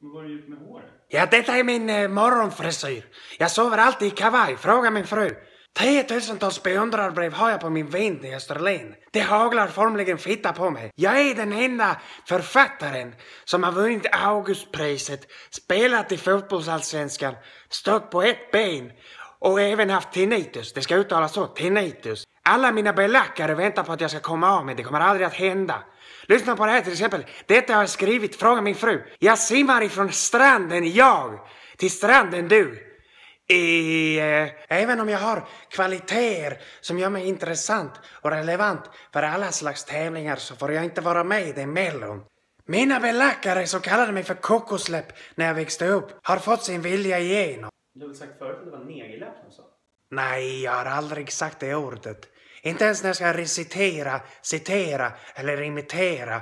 Men vad har du gjort med håret? Ja, detta är min eh, morgonfrisyr. Jag sover alltid i kavaj, fråga min fru. Tiotusentals beundrarbrev har jag på min vind i Österlen. Det haglar formligen fitta på mig. Jag är den enda författaren som har vunnit Augustpriset, spelat i fotbollsallsvenskan, stått på ett ben och även haft tinnitus. Det ska uttalas så, tinnitus. Alla mina belackare väntar på att jag ska komma av, mig, det kommer aldrig att hända. Lyssna på det här till exempel. Detta har jag skrivit, fråga min fru. Jag simmar ifrån stranden jag till stranden du. I, eh, även om jag har kvaliteter som gör mig intressant och relevant för alla slags tävlingar så får jag inte vara med i det Mellon. Mina belackare som kallade mig för kokosläpp när jag växte upp har fått sin vilja igenom. Du har väl sagt förut att det var negerläpp Nej, jag har aldrig sagt det ordet. Inte ens när jag ska recitera, citera eller imitera